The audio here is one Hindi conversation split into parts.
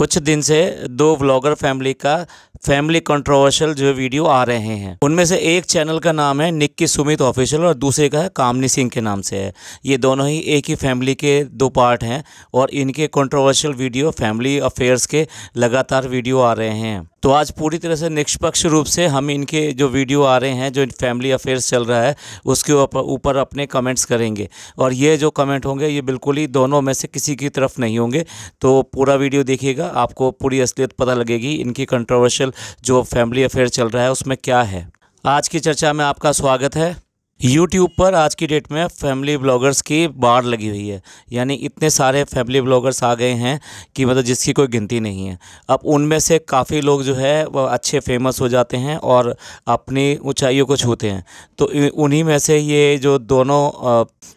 कुछ दिन से दो ब्लॉगर फैमिली का फैमिली कंट्रोवर्शियल जो वीडियो आ रहे हैं उनमें से एक चैनल का नाम है निक्की सुमित ऑफिशियल और दूसरे का है कामनी सिंह के नाम से है ये दोनों ही एक ही फैमिली के दो पार्ट हैं और इनके कंट्रोवर्शियल वीडियो फैमिली अफेयर्स के लगातार वीडियो आ रहे हैं तो आज पूरी तरह से निष्पक्ष रूप से हम इनके जो वीडियो आ रहे हैं जो फैमिली अफेयर्स चल रहा है उसके ऊपर अपने कमेंट्स करेंगे और ये जो कमेंट होंगे ये बिल्कुल ही दोनों में से किसी की तरफ नहीं होंगे तो पूरा वीडियो देखिएगा आपको पूरी असलियत पता लगेगी इनकी कंट्रोवर्शियल जो फैमिली अफेयर चल रहा है उसमें क्या है आज की चर्चा में आपका स्वागत है यूट्यूब पर आज की डेट में फैमिली ब्लॉगर्स की बाढ़ लगी हुई है यानी इतने सारे फैमिली ब्लॉगर्स आ गए हैं कि मतलब जिसकी कोई गिनती नहीं है अब उनमें से काफ़ी लोग जो है वह अच्छे फेमस हो जाते हैं और अपनी ऊंचाइयों को छूते हैं तो उन्हीं में से ये जो दोनों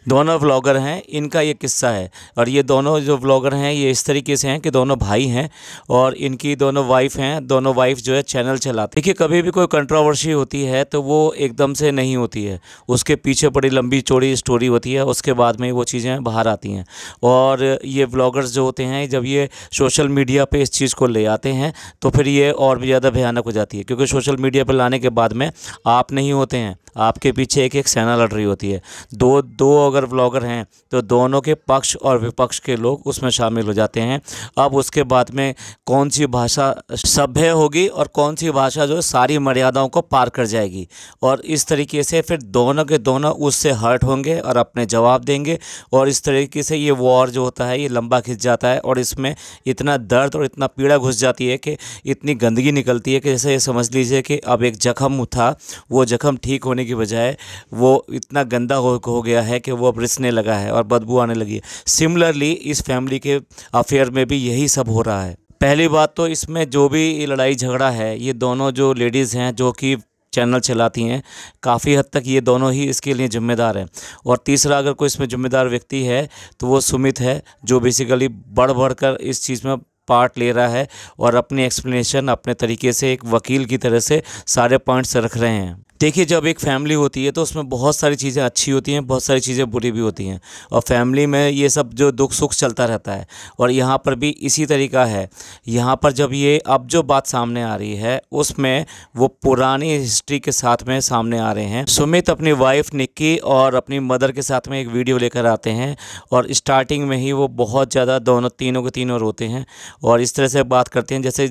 दोनों ब्लॉगर हैं इनका ये किस्सा है और ये दोनों जो ब्लॉगर हैं ये इस तरीके से हैं कि दोनों भाई हैं और इनकी दोनों वाइफ़ हैं दोनों वाइफ जो है चैनल चलाते देखिए कभी भी कोई कंट्रोवर्सी होती है तो वो एकदम से नहीं होती है उसके पीछे बड़ी लंबी चौड़ी स्टोरी होती है उसके बाद में वो चीज़ें बाहर आती हैं और ये ब्लॉगर्स जो होते हैं जब ये सोशल मीडिया पे इस चीज़ को ले आते हैं तो फिर ये और भी ज़्यादा भयानक हो जाती है क्योंकि सोशल मीडिया पर लाने के बाद में आप नहीं होते हैं आपके पीछे एक एक सेना लड़ रही होती है दो दो अगर ब्लॉगर हैं तो दोनों के पक्ष और विपक्ष के लोग उसमें शामिल हो जाते हैं अब उसके बाद में कौन सी भाषा सभ्य होगी और कौन सी भाषा जो सारी मर्यादाओं को पार कर जाएगी और इस तरीके से फिर दोनों दोनों के दोनों उससे हर्ट होंगे और अपने जवाब देंगे और इस तरीके से ये वॉर जो होता है ये लंबा खिंच जाता है और इसमें इतना दर्द और इतना पीड़ा घुस जाती है कि इतनी गंदगी निकलती है कि जैसे ये समझ लीजिए कि अब एक जख्म था वो जख्म ठीक होने की बजाय वो इतना गंदा हो, हो गया है कि वो अब रिसने लगा है और बदबू आने लगी है सिमिलरली इस फैमिली के अफेयर में भी यही सब हो रहा है पहली बात तो इसमें जो भी लड़ाई झगड़ा है ये दोनों जो लेडीज़ हैं जो कि चैनल चलाती हैं काफ़ी हद तक ये दोनों ही इसके लिए ज़िम्मेदार हैं और तीसरा अगर कोई इसमें ज़िम्मेदार व्यक्ति है तो वो सुमित है जो बेसिकली बढ़ बढ़ कर इस चीज़ में पार्ट ले रहा है और अपनी एक्सप्लेनेशन अपने तरीके से एक वकील की तरह से सारे पॉइंट्स रख रहे हैं देखिए जब एक फैमिली होती है तो उसमें बहुत सारी चीज़ें अच्छी होती हैं बहुत सारी चीज़ें बुरी भी होती हैं और फैमिली में ये सब जो दुख सुख चलता रहता है और यहाँ पर भी इसी तरीका है यहाँ पर जब ये अब जो बात सामने आ रही है उसमें वो पुरानी हिस्ट्री के साथ में सामने आ रहे हैं सुमित अपनी वाइफ निक्की और अपनी मदर के साथ में एक वीडियो लेकर आते हैं और स्टार्टिंग में ही वो बहुत ज़्यादा दोनों तीनों के तीनों रोते हैं और इस तरह से बात करते हैं जैसे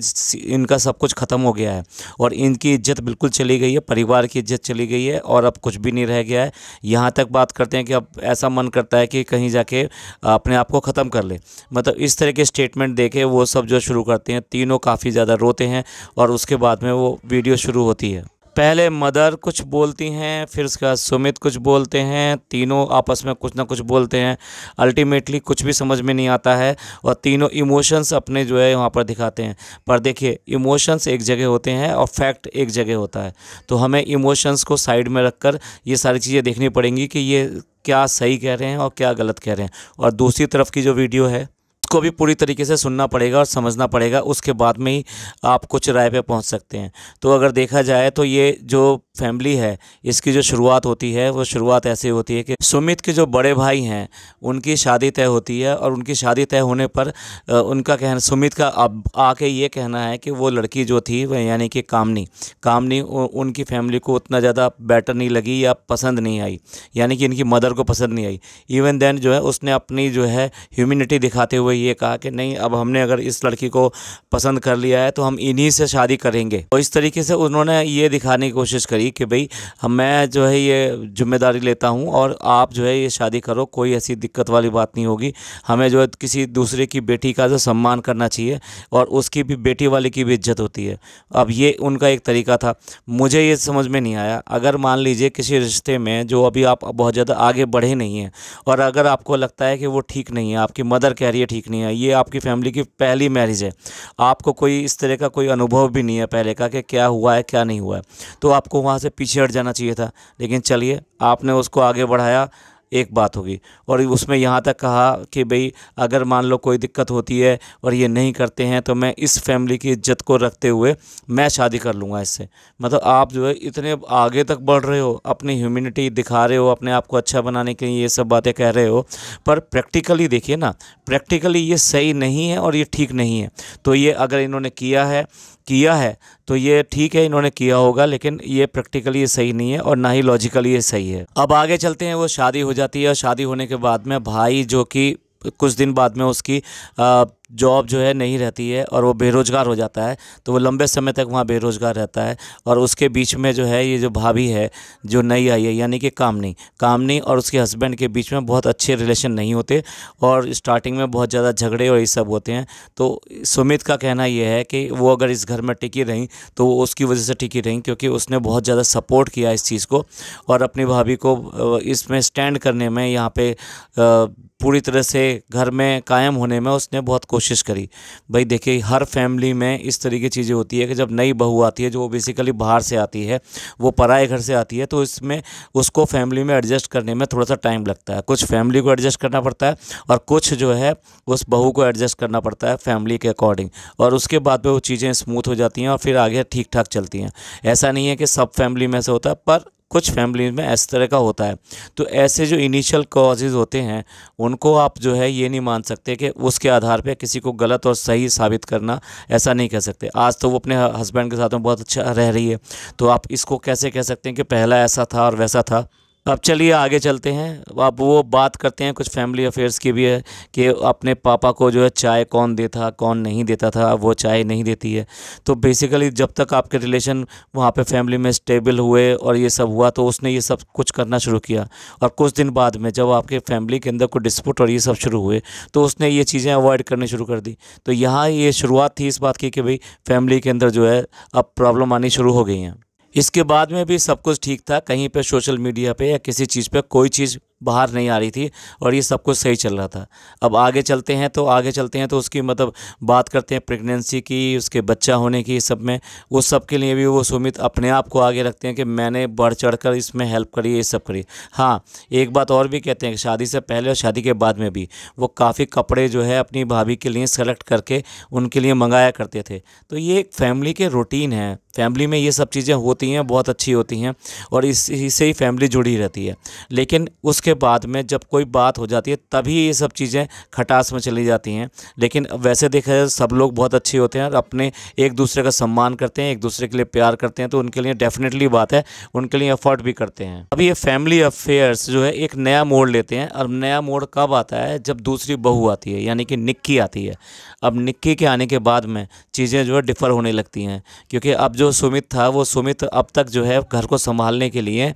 इनका सब कुछ ख़त्म हो गया है और इनकी इज्जत बिल्कुल चली गई है परिवार की इज्जत चली गई है और अब कुछ भी नहीं रह गया है यहाँ तक बात करते हैं कि अब ऐसा मन करता है कि कहीं जाके अपने आप को ख़त्म कर ले मतलब इस तरह के स्टेटमेंट देखे वो सब जो शुरू करते हैं तीनों काफ़ी ज़्यादा रोते हैं और उसके बाद में वो वीडियो शुरू होती है पहले मदर कुछ बोलती हैं फिर उसके बाद सुमित कुछ बोलते हैं तीनों आपस में कुछ ना कुछ बोलते हैं अल्टीमेटली कुछ भी समझ में नहीं आता है और तीनों इमोशंस अपने जो है वहाँ पर दिखाते हैं पर देखिए इमोशंस एक जगह होते हैं और फैक्ट एक जगह होता है तो हमें इमोशंस को साइड में रख कर ये सारी चीज़ें देखनी पड़ेंगी कि ये क्या सही कह रहे हैं और क्या गलत कह रहे हैं और दूसरी तरफ की जो वीडियो है उसको भी पूरी तरीके से सुनना पड़ेगा और समझना पड़ेगा उसके बाद में ही आप कुछ राय पे पहुंच सकते हैं तो अगर देखा जाए तो ये जो फैमिली है इसकी जो शुरुआत होती है वो शुरुआत ऐसे होती है कि सुमित के जो बड़े भाई हैं उनकी शादी तय होती है और उनकी शादी तय होने पर उनका कहना सुमित का अब आके ये कहना है कि वो लड़की जो थी वह यानी कि कामनी कामनी उनकी फैमिली को उतना ज़्यादा बेटर नहीं लगी या पसंद नहीं आई यानी कि इनकी मदर को पसंद नहीं आई इवन देन जो है उसने अपनी जो है ह्यूमिनिटी दिखाते हुए ये कहा कि नहीं अब हमने अगर इस लड़की को पसंद कर लिया है तो हम इन्हीं से शादी करेंगे और तो इस तरीके से उन्होंने ये दिखाने की कोशिश करी कि भाई मैं जो है ये जिम्मेदारी लेता हूँ और आप जो है ये शादी करो कोई ऐसी दिक्कत वाली बात नहीं होगी हमें जो है किसी दूसरे की बेटी का जो सम्मान करना चाहिए और उसकी भी बेटी वाले की भी इज्जत होती है अब ये उनका एक तरीका था मुझे ये समझ में नहीं आया अगर मान लीजिए किसी रिश्ते में जो अभी आप बहुत ज़्यादा आगे बढ़े नहीं हैं और अगर आपको लगता है कि वो ठीक नहीं है आपकी मदर कह रही है ठीक नहीं है ये आपकी फैमिली की पहली मैरिज है आपको कोई इस तरह का कोई अनुभव भी नहीं है पहले का कि क्या हुआ है क्या नहीं हुआ है तो आपको वहाँ से पीछे हट जाना चाहिए था लेकिन चलिए आपने उसको आगे बढ़ाया एक बात होगी और उसमें यहाँ तक कहा कि भाई अगर मान लो कोई दिक्कत होती है और ये नहीं करते हैं तो मैं इस फैमिली की इज्जत को रखते हुए मैं शादी कर लूँगा इससे मतलब आप जो है इतने आगे तक बढ़ रहे हो अपनी ह्यूमिनिटी दिखा रहे हो अपने आप को अच्छा बनाने के लिए ये सब बातें कह रहे हो पर प्रैक्टिकली देखिए ना प्रैक्टिकली ये सही नहीं है और ये ठीक नहीं है तो ये अगर इन्होंने किया है किया है तो ये ठीक है इन्होंने किया होगा लेकिन ये प्रैक्टिकली ये सही नहीं है और ना ही लॉजिकली ये सही है अब आगे चलते हैं वो शादी हो जाती है और शादी होने के बाद में भाई जो कि कुछ दिन बाद में उसकी आ, जॉब जो है नहीं रहती है और वो बेरोज़गार हो जाता है तो वो लंबे समय तक वहाँ बेरोज़गार रहता है और उसके बीच में जो है ये जो भाभी है जो नई आई है यानी कि कामनी कामनी और उसके हस्बैंड के बीच में बहुत अच्छे रिलेशन नहीं होते और स्टार्टिंग में बहुत ज़्यादा झगड़े और ये सब होते हैं तो सुमित का कहना यह है कि वो अगर इस घर में टिकी रहीं तो वो उसकी वजह से टिकी रहीं क्योंकि उसने बहुत ज़्यादा सपोर्ट किया इस चीज़ को और अपनी भाभी को इसमें स्टैंड करने में यहाँ पर पूरी तरह से घर में कायम होने में उसने बहुत कोशिश कोशिश करी भाई देखिए हर फैमिली में इस तरीके चीज़ें होती है कि जब नई बहू आती है जो बेसिकली बाहर से आती है वो पराए घर से आती है तो इसमें उसको फैमिली में एडजस्ट करने में थोड़ा सा टाइम लगता है कुछ फैमिली को एडजस्ट करना पड़ता है और कुछ जो है उस बहू को एडजस्ट करना पड़ता है फैमिली के अकॉर्डिंग और उसके बाद में वो चीज़ें स्मूथ हो जाती हैं और फिर आगे ठीक ठाक चलती हैं ऐसा नहीं है कि सब फैमिली में से होता है पर कुछ फैमिली में इस तरह का होता है तो ऐसे जो इनिशियल कॉजेज़ होते हैं उनको आप जो है ये नहीं मान सकते कि उसके आधार पर किसी को गलत और सही साबित करना ऐसा नहीं कह सकते आज तो वो अपने हस्बैंड के साथ में बहुत अच्छा रह रही है तो आप इसको कैसे कह सकते हैं कि पहला ऐसा था और वैसा था अब चलिए आगे चलते हैं अब वो बात करते हैं कुछ फैमिली अफेयर्स की भी है कि अपने पापा को जो है चाय कौन देता कौन नहीं देता था वो चाय नहीं देती है तो बेसिकली जब तक आपके रिलेशन वहाँ पे फैमिली में स्टेबल हुए और ये सब हुआ तो उसने ये सब कुछ करना शुरू किया और कुछ दिन बाद में जब आपके फैमिली के अंदर कोई डिस्प्यूट और ये सब शुरू हुए तो उसने ये चीज़ें अवॉइड करनी शुरू कर दी तो यहाँ ये शुरुआत थी इस बात की कि भाई फैमिली के अंदर जो है अब प्रॉब्लम आनी शुरू हो गई हैं इसके बाद में भी सब कुछ ठीक था कहीं पे सोशल मीडिया पे या किसी चीज़ पे कोई चीज़ बाहर नहीं आ रही थी और ये सब कुछ सही चल रहा था अब आगे चलते हैं तो आगे चलते हैं तो उसकी मतलब बात करते हैं प्रेगनेंसी की उसके बच्चा होने की सब में उस सब के लिए भी वो सुमित अपने आप को आगे रखते हैं कि मैंने बढ़ चढ़ कर इसमें हेल्प करी ये सब करी हाँ एक बात और भी कहते हैं कि शादी से पहले और शादी के बाद में भी वो काफ़ी कपड़े जो है अपनी भाभी के लिए सेलेक्ट करके उनके लिए मंगाया करते थे तो ये एक फैमिली के रूटीन है फैमिली में ये सब चीज़ें होती हैं बहुत अच्छी होती हैं और इस इससे ही फैमिली जुड़ी रहती है लेकिन उसके बाद में जब कोई बात हो जाती है तभी ये सब चीज़ें खटास में चली जाती हैं लेकिन वैसे देखा जाए सब लोग बहुत अच्छे होते हैं और अपने एक दूसरे का सम्मान करते हैं एक दूसरे के लिए प्यार करते हैं तो उनके लिए डेफिनेटली बात है उनके लिए एफर्ट भी करते हैं अभी ये फैमिली अफेयर्स जो है एक नया मोड़ लेते हैं और नया मोड़ कब आता है जब दूसरी बहू आती है यानी कि निक्की आती है अब निक्की के आने के बाद में चीज़ें जो है डिफ़र होने लगती हैं क्योंकि अब जो सुमित था वो सुमित अब तक जो है घर को संभालने के लिए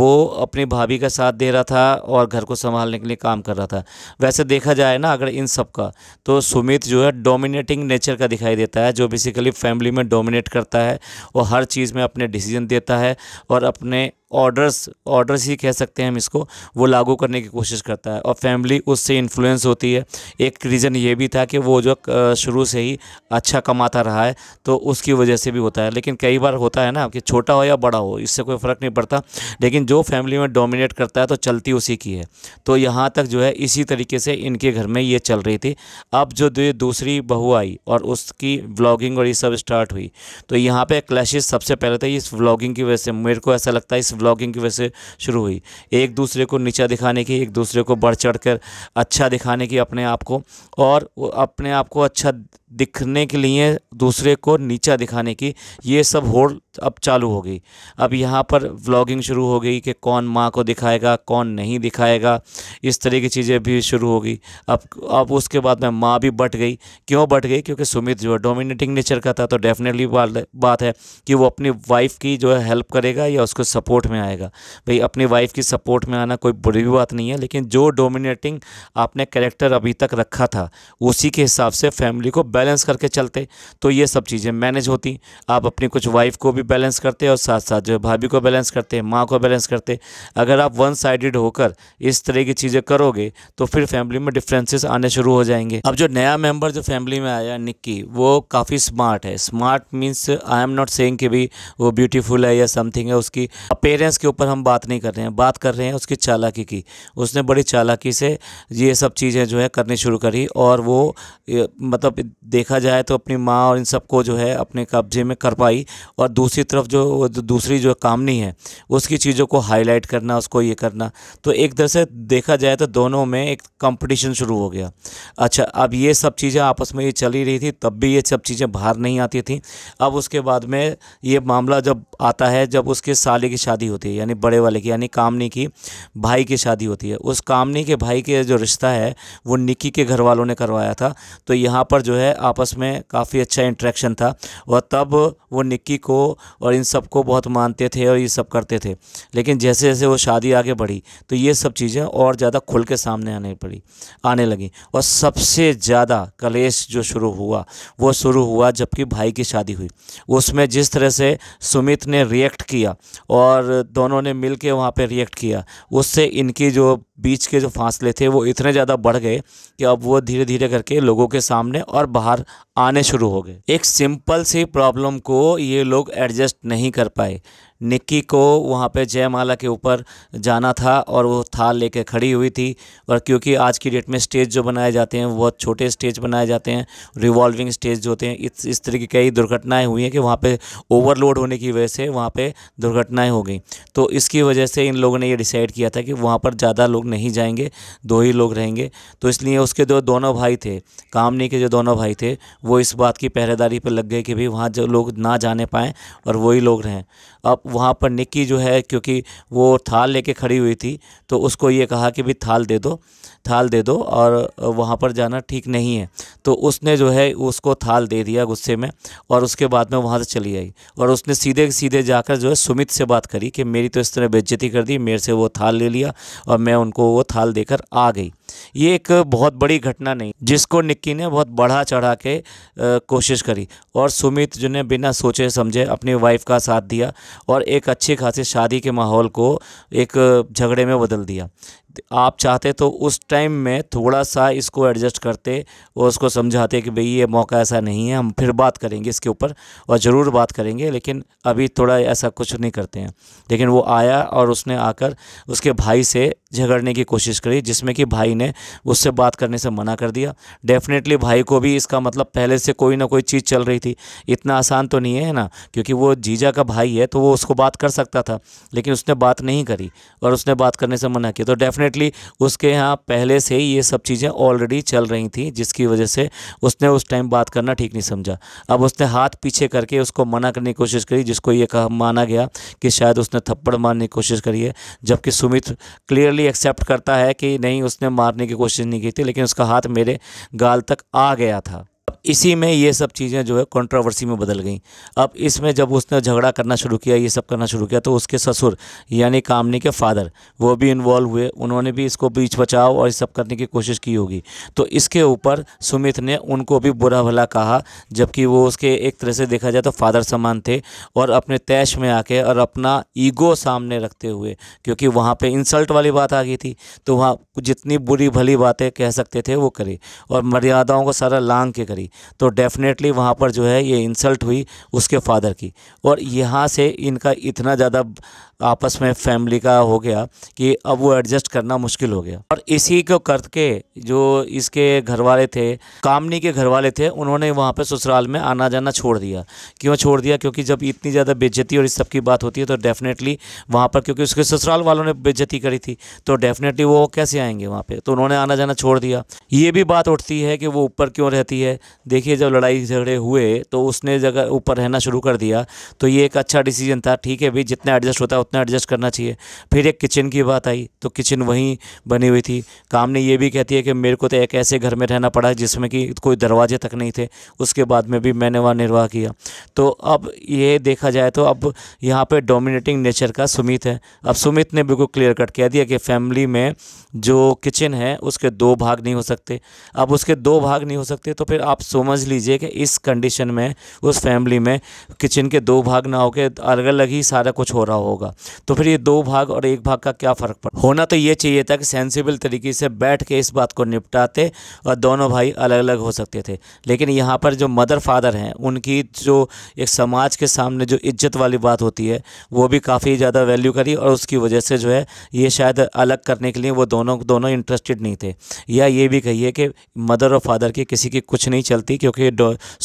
वो अपनी भाभी का साथ दे रहा था और घर को संभालने के लिए काम कर रहा था वैसे देखा जाए ना अगर इन सब का तो सुमित जो है डोमिनेटिंग नेचर का दिखाई देता है जो बेसिकली फैमिली में डोमिनेट करता है और हर चीज़ में अपने डिसीजन देता है और अपने ऑर्डर्स ऑर्डर्स ही कह सकते हैं हम इसको वो लागू करने की कोशिश करता है और फैमिली उससे इन्फ्लुएंस होती है एक रीज़न ये भी था कि वो जो शुरू से ही अच्छा कमाता रहा है तो उसकी वजह से भी होता है लेकिन कई बार होता है ना कि छोटा हो या बड़ा हो इससे कोई फ़र्क नहीं पड़ता लेकिन जो फैमिली में डोमिनेट करता है तो चलती उसी की है तो यहाँ तक जो है इसी तरीके से इनके घर में ये चल रही थी अब जो दूसरी बहू आई और उसकी व्लॉगिंग और ये सब स्टार्ट हुई तो यहाँ पर क्लैश सबसे पहले था तो इस व्लॉगिंग की वजह से मेरे को ऐसा लगता है इस ब्लॉगिंग की वजह से शुरू हुई एक दूसरे को नीचा दिखाने की एक दूसरे को बढ़ चढ़ कर अच्छा दिखाने की अपने आप को और अपने आप को अच्छा दिखने के लिए दूसरे को नीचा दिखाने की ये सब होड़ अब चालू हो गई अब यहाँ पर व्लॉगिंग शुरू हो गई कि कौन माँ को दिखाएगा कौन नहीं दिखाएगा इस तरह की चीज़ें भी शुरू हो गई अब अब उसके बाद में माँ भी बट गई क्यों बट गई क्योंकि सुमित जो है डोमिनेटिंग नेचर का था तो डेफिनेटली बात है कि वो अपनी वाइफ की जो है हेल्प करेगा या उसको सपोर्ट में आएगा भाई अपनी वाइफ की सपोर्ट में आना कोई बुरी बात नहीं है लेकिन जो डोमिनेटिंग आपने कैरेक्टर अभी तक रखा था उसी के हिसाब से फैमिली को बैलेंस करके चलते तो ये सब चीज़ें मैनेज होती आप अपनी कुछ वाइफ को भी बैलेंस करते और साथ साथ जो भाभी को बैलेंस करते माँ को बैलेंस करते अगर आप वन साइडेड होकर इस तरह की चीज़ें करोगे तो फिर फैमिली में डिफ्रेंसेस आने शुरू हो जाएंगे अब जो नया मेंबर जो फैमिली में आया निक्की वो काफ़ी स्मार्ट है smart means I am not say कि भी वो ब्यूटीफुल है या समथिंग है उसकी अपेयर इंटरफेरेंस के ऊपर हम बात नहीं कर रहे हैं बात कर रहे हैं उसकी चालाकी की उसने बड़ी चालाकी से ये सब चीज़ें जो है करनी शुरू करी और वो मतलब देखा जाए तो अपनी माँ और इन सबको जो है अपने कब्जे में कर पाई और दूसरी तरफ जो दूसरी जो कामनी है उसकी चीज़ों को हाईलाइट करना उसको ये करना तो एक तरह से देखा जाए तो दोनों में एक कंपटीशन शुरू हो गया अच्छा अब ये सब चीज़ें आपस में ये चली रही थी तब भी ये सब चीज़ें बाहर नहीं आती थी अब उसके बाद में ये मामला जब आता है जब उसके साले की शादी होती है यानी बड़े वाले की यानी कामनी की भाई की शादी होती है उस कामनी के भाई के जो रिश्ता है वो निक्की के घर वालों ने करवाया था तो यहाँ पर जो है आपस में काफ़ी अच्छा इंट्रैक्शन था और तब वो निक्की को और इन सबको बहुत मानते थे और ये सब करते थे लेकिन जैसे जैसे वो शादी आगे बढ़ी तो ये सब चीज़ें और ज़्यादा खुल के सामने आने पड़ी आने लगी और सबसे ज़्यादा कलेश जो शुरू हुआ वो शुरू हुआ जबकि भाई की शादी हुई उसमें जिस तरह से सुमित ने रिएक्ट किया और दोनों ने मिल के वहाँ पर रिएक्ट किया उससे इनकी जो बीच के जो फासले थे वो इतने ज़्यादा बढ़ गए कि अब वो धीरे धीरे करके लोगों के सामने और बाहर आने शुरू हो गए एक सिंपल सी प्रॉब्लम को ये लोग एडजस्ट नहीं कर पाए निक्की को वहाँ पे जयमाला के ऊपर जाना था और वो थाल लेके खड़ी हुई थी और क्योंकि आज की डेट में स्टेज जो बनाए जाते हैं बहुत छोटे स्टेज बनाए जाते हैं रिवॉल्विंग स्टेज जो होते हैं इस इस तरह की कई दुर्घटनाएं हुई हैं कि वहाँ पे ओवरलोड होने की वजह से वहाँ पे दुर्घटनाएं हो गई तो इसकी वजह से इन लोगों ने ये डिसाइड किया था कि वहाँ पर ज़्यादा लोग नहीं जाएंगे दो ही लोग रहेंगे तो इसलिए उसके जो दोनों भाई थे कामनी के जो दोनों भाई थे वो इस बात की पहरेदारी पर लग गए कि भाई वहाँ जो लोग ना जाने पाएँ और वही लोग रहें अब वहाँ पर निक्की जो है क्योंकि वो थाल लेके खड़ी हुई थी तो उसको ये कहा कि भी थाल दे दो थाल दे दो और वहाँ पर जाना ठीक नहीं है तो उसने जो है उसको थाल दे दिया गुस्से में और उसके बाद में वहाँ से चली आई और उसने सीधे सीधे जाकर जो है सुमित से बात करी कि मेरी तो इस तरह बेज्जती कर दी मेरे से वो थाल ले लिया और मैं उनको वो थाल देकर आ गई ये एक बहुत बड़ी घटना नहीं जिसको निक्की ने बहुत बढ़ा चढ़ा के आ, कोशिश करी और सुमित जो ने बिना सोचे समझे अपनी वाइफ का साथ दिया और एक अच्छी खासी शादी के माहौल को एक झगड़े में बदल दिया आप चाहते तो उस टाइम में थोड़ा सा इसको एडजस्ट करते और उसको समझाते कि भई ये मौका ऐसा नहीं है हम फिर बात करेंगे इसके ऊपर और ज़रूर बात करेंगे लेकिन अभी थोड़ा ऐसा कुछ नहीं करते हैं लेकिन वो आया और उसने आकर उसके भाई से झगड़ने की कोशिश करी जिसमें कि भाई ने उससे बात करने से मना कर दिया डेफिनेटली भाई को भी इसका मतलब पहले से कोई ना कोई चीज़ चल रही थी इतना आसान तो नहीं है ना क्योंकि वो जीजा का भाई है तो वो उसको बात कर सकता था लेकिन उसने बात नहीं करी और उसने बात करने से मना किया तो डेफिनेट डेफिनेटली उसके यहाँ पहले से ही ये सब चीज़ें ऑलरेडी चल रही थी जिसकी वजह से उसने उस टाइम बात करना ठीक नहीं समझा अब उसने हाथ पीछे करके उसको मना करने की कोशिश करी जिसको ये कहा माना गया कि शायद उसने थप्पड़ मारने की कोशिश करी है जबकि सुमित क्लियरली एक्सेप्ट करता है कि नहीं उसने मारने की कोशिश नहीं की थी लेकिन उसका हाथ मेरे गाल तक आ गया था इसी में ये सब चीज़ें जो है कंट्रोवर्सी में बदल गई अब इसमें जब उसने झगड़ा करना शुरू किया ये सब करना शुरू किया तो उसके ससुर यानी कामनी के फादर वो भी इन्वॉल्व हुए उन्होंने भी इसको बीच बचाव और ये सब करने की कोशिश की होगी तो इसके ऊपर सुमित ने उनको भी बुरा भला कहा जबकि वो उसके एक तरह से देखा जाए तो फादर समान थे और अपने तैश में आके और अपना ईगो सामने रखते हुए क्योंकि वहाँ पर इंसल्ट वाली बात आ गई थी तो वहाँ जितनी बुरी भली बातें कह सकते थे वो करी और मर्यादाओं को सारा लांग के करी तो डेफिनेटली वहाँ पर जो है ये इंसल्ट हुई उसके फादर की और यहाँ से इनका इतना ज़्यादा आपस में फैमिली का हो गया कि अब वो एडजस्ट करना मुश्किल हो गया और इसी को करके जो इसके घर वाले थे कामनी के घर वाले थे उन्होंने वहाँ पर ससुराल में आना जाना छोड़ दिया क्यों छोड़ दिया क्योंकि जब इतनी ज़्यादा बेज्जती और इस सब की बात होती है तो डेफिनेटली वहाँ पर क्योंकि उसके ससुराल वालों ने बेज्जती करी थी तो डेफिनेटली वो कैसे आएंगे वहाँ पर तो उन्होंने आना जाना छोड़ दिया ये भी बात उठती है कि वो ऊपर क्यों रहती है देखिए जब लड़ाई झगड़े हुए तो उसने जगह ऊपर रहना शुरू कर दिया तो ये एक अच्छा डिसीजन था ठीक है भाई जितना एडजस्ट होता है उतना एडजस्ट करना चाहिए फिर एक किचन की बात आई तो किचन वहीं बनी हुई थी काम ने ये भी कहती है कि मेरे को तो एक ऐसे घर में रहना पड़ा जिसमें कि कोई दरवाजे तक नहीं थे उसके बाद में भी मैंने वहाँ निर्वाह किया तो अब ये देखा जाए तो अब यहाँ पर डोमिनेटिंग नेचर का सुमित है अब सुमित ने बिल्कुल क्लियर कट कह दिया कि फैमिली में जो किचन है उसके दो भाग नहीं हो सकते अब उसके दो भाग नहीं हो सकते तो फिर आप समझ लीजिए कि इस कंडीशन में उस फैमिली में किचन के दो भाग ना होकर अलग अलग ही सारा कुछ हो रहा होगा तो फिर ये दो भाग और एक भाग का क्या फ़र्क पड़ा होना तो ये चाहिए था कि सेंसिबल तरीके से बैठ के इस बात को निपटाते और दोनों भाई अलग अलग हो सकते थे लेकिन यहाँ पर जो मदर फादर हैं उनकी जो एक समाज के सामने जो इज्जत वाली बात होती है वो भी काफ़ी ज़्यादा वैल्यू करी और उसकी वजह से जो है ये शायद अलग करने के लिए वो दोनों दोनों इंटरेस्टेड नहीं थे या ये भी कहिए कि मदर और फादर की किसी की कुछ नहीं चलती क्योंकि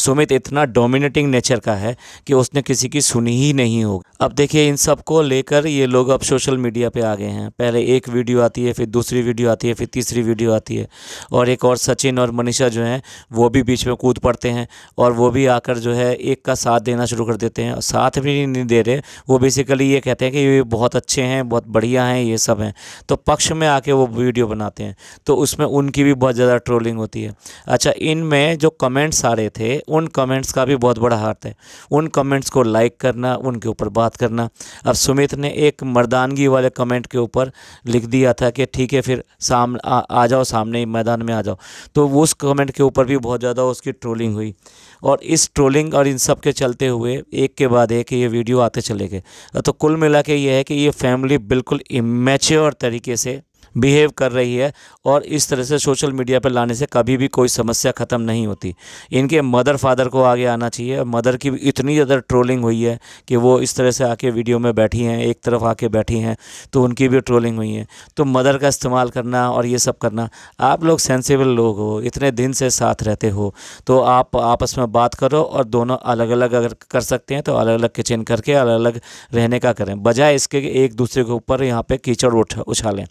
सुमित इतना डोमिनेटिंग नेचर का है कि उसने किसी की सुनी ही नहीं होगी अब देखिए इन सबको ले लेकर ये लोग अब सोशल मीडिया पे आ गए हैं पहले एक वीडियो आती है फिर दूसरी वीडियो आती है फिर तीसरी वीडियो आती है और एक और सचिन और मनीषा जो हैं वो भी बीच में कूद पड़ते हैं और वो भी आकर जो है एक का साथ देना शुरू कर देते हैं और साथ भी नहीं दे रहे वो बेसिकली ये कहते हैं कि ये बहुत अच्छे हैं बहुत बढ़िया हैं ये सब हैं तो पक्ष में आके वो वीडियो बनाते हैं तो उसमें उनकी भी बहुत ज़्यादा ट्रोलिंग होती है अच्छा इनमें जो कमेंट्स आ रहे थे उन कमेंट्स का भी बहुत बड़ा हाथ है उन कमेंट्स को लाइक करना उनके ऊपर बात करना अब सुमित ने एक मर्दानगी वाले कमेंट के ऊपर लिख दिया था कि ठीक है फिर साम आ, आ जाओ सामने मैदान में आ जाओ तो उस कमेंट के ऊपर भी बहुत ज़्यादा उसकी ट्रोलिंग हुई और इस ट्रोलिंग और इन सब के चलते हुए एक के बाद एक ये वीडियो आते चले गए तो कुल मिला के ये है कि ये फैमिली बिल्कुल इमेच्योर तरीके से बिहेव कर रही है और इस तरह से सोशल मीडिया पर लाने से कभी भी कोई समस्या ख़त्म नहीं होती इनके मदर फादर को आगे आना चाहिए मदर की इतनी ज़्यादा ट्रोलिंग हुई है कि वो इस तरह से आके वीडियो में बैठी हैं एक तरफ आके बैठी हैं तो उनकी भी ट्रोलिंग हुई है तो मदर का इस्तेमाल करना और ये सब करना आप लोग सेंसिबल लोग हो इतने दिन से साथ रहते हो तो आप आपस में बात करो और दोनों अलग अलग अगर कर सकते हैं तो अलग अलग किचन करके अलग अलग रहने का करें बजाय इसके एक दूसरे के ऊपर यहाँ पर कीचड़ उठ उछालें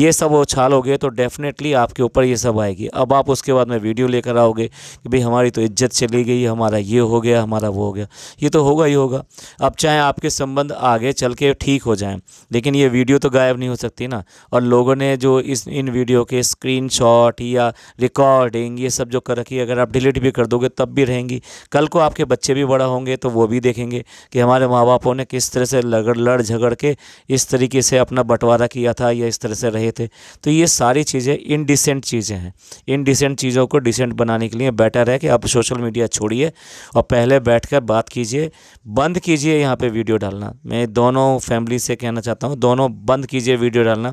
ये सब उछालोगे तो डेफिनेटली आपके ऊपर ये सब आएगी अब आप उसके बाद में वीडियो लेकर आओगे कि भाई हमारी तो इज्जत चली गई हमारा ये हो गया हमारा वो हो गया ये तो होगा ही होगा अब चाहे आपके संबंध आगे चल के ठीक हो जाए लेकिन ये वीडियो तो गायब नहीं हो सकती ना और लोगों ने जो इस इन वीडियो के स्क्रीन या रिकॉर्डिंग ये सब जो कर रखी है अगर आप डिलीट भी कर दोगे तब भी रहेंगी कल को आपके बच्चे भी बड़ा होंगे तो वो भी देखेंगे कि हमारे माँ बापों ने किस तरह से लड़ झगड़ के इस तरीके से अपना बंटवारा किया था या इस तरह से रहे थे तो ये सारी चीज़ें इनडिसेंट चीज़ें हैं इनडिसेंट चीज़ों को डिसेंट बनाने के लिए बेटर है कि आप सोशल मीडिया छोड़िए और पहले बैठ कर बात कीजिए बंद कीजिए यहाँ पे वीडियो डालना मैं दोनों फैमिली से कहना चाहता हूँ दोनों बंद कीजिए वीडियो डालना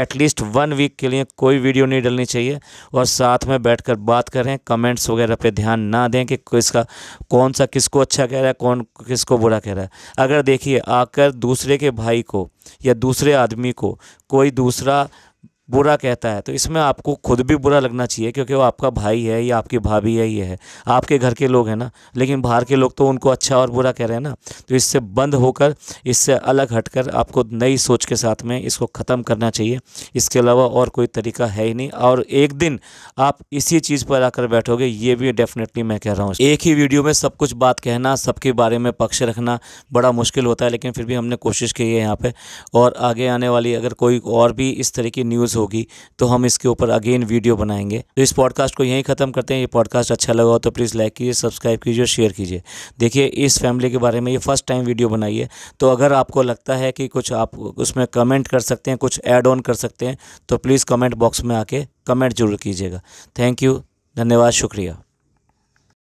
एटलीस्ट वन वीक के लिए कोई वीडियो नहीं डालनी चाहिए और साथ में बैठकर बात करें कमेंट्स वगैरह पे ध्यान ना दें कि किसका कौन सा किसको अच्छा कह रहा है कौन किसको बुरा कह रहा है अगर देखिए आकर दूसरे के भाई को या दूसरे आदमी को कोई दूसरा बुरा कहता है तो इसमें आपको खुद भी बुरा लगना चाहिए क्योंकि वो आपका भाई है या आपकी भाभी है ये है आपके घर के लोग हैं ना लेकिन बाहर के लोग तो उनको अच्छा और बुरा कह रहे हैं ना तो इससे बंद होकर इससे अलग हटकर आपको नई सोच के साथ में इसको ख़त्म करना चाहिए इसके अलावा और कोई तरीका है ही नहीं और एक दिन आप इसी चीज़ पर आकर बैठोगे ये भी डेफिनेटली मैं कह रहा हूँ एक ही वीडियो में सब कुछ बात कहना सबके बारे में पक्ष रखना बड़ा मुश्किल होता है लेकिन फिर भी हमने कोशिश की है यहाँ पर और आगे आने वाली अगर कोई और भी इस तरह की न्यूज़ होगी तो हम इसके ऊपर अगेन वीडियो बनाएंगे तो इस पॉडकास्ट को यहीं ख़त्म करते हैं ये पॉडकास्ट अच्छा लगा हो तो प्लीज़ लाइक कीजिए सब्सक्राइब कीजिए शेयर कीजिए देखिए इस फैमिली के बारे में ये फर्स्ट टाइम वीडियो बनाइए तो अगर आपको लगता है कि कुछ आप उसमें कमेंट कर सकते हैं कुछ ऐड ऑन कर सकते हैं तो प्लीज़ कमेंट बॉक्स में आके कमेंट जरूर कीजिएगा थैंक यू धन्यवाद शुक्रिया